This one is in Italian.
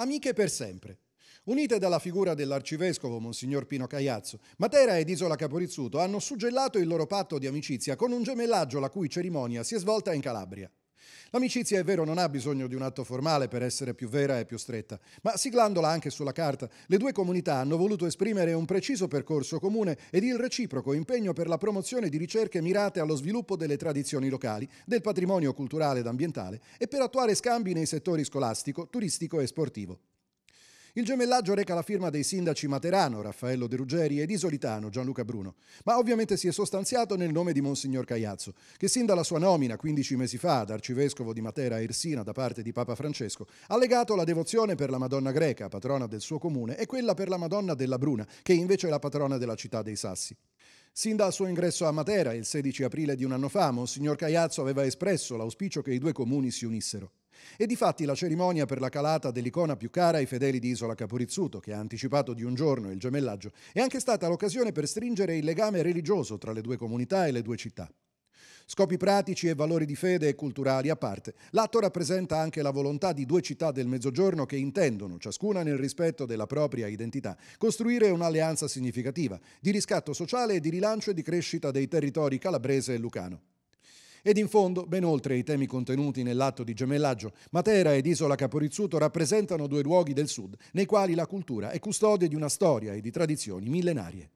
amiche per sempre. Unite dalla figura dell'arcivescovo Monsignor Pino Caiazzo, Matera ed Isola Caporizzuto hanno suggellato il loro patto di amicizia con un gemellaggio la cui cerimonia si è svolta in Calabria. L'amicizia, è vero, non ha bisogno di un atto formale per essere più vera e più stretta, ma siglandola anche sulla carta, le due comunità hanno voluto esprimere un preciso percorso comune ed il reciproco impegno per la promozione di ricerche mirate allo sviluppo delle tradizioni locali, del patrimonio culturale ed ambientale e per attuare scambi nei settori scolastico, turistico e sportivo. Il gemellaggio reca la firma dei sindaci Materano, Raffaello De Ruggeri ed Isolitano, Gianluca Bruno, ma ovviamente si è sostanziato nel nome di Monsignor Caiazzo, che sin dalla sua nomina 15 mesi fa ad arcivescovo di Matera e Ersina da parte di Papa Francesco ha legato la devozione per la Madonna greca, patrona del suo comune, e quella per la Madonna della Bruna, che invece è la patrona della città dei Sassi. Sin dal suo ingresso a Matera, il 16 aprile di un anno fa, Monsignor Caiazzo aveva espresso l'auspicio che i due comuni si unissero. E difatti la cerimonia per la calata dell'icona più cara ai fedeli di Isola Caporizzuto, che ha anticipato di un giorno il gemellaggio, è anche stata l'occasione per stringere il legame religioso tra le due comunità e le due città. Scopi pratici e valori di fede e culturali a parte, l'atto rappresenta anche la volontà di due città del Mezzogiorno che intendono, ciascuna nel rispetto della propria identità, costruire un'alleanza significativa di riscatto sociale e di rilancio e di crescita dei territori calabrese e lucano. Ed in fondo, ben oltre i temi contenuti nell'atto di gemellaggio, Matera ed Isola Caporizzuto rappresentano due luoghi del sud nei quali la cultura è custode di una storia e di tradizioni millenarie.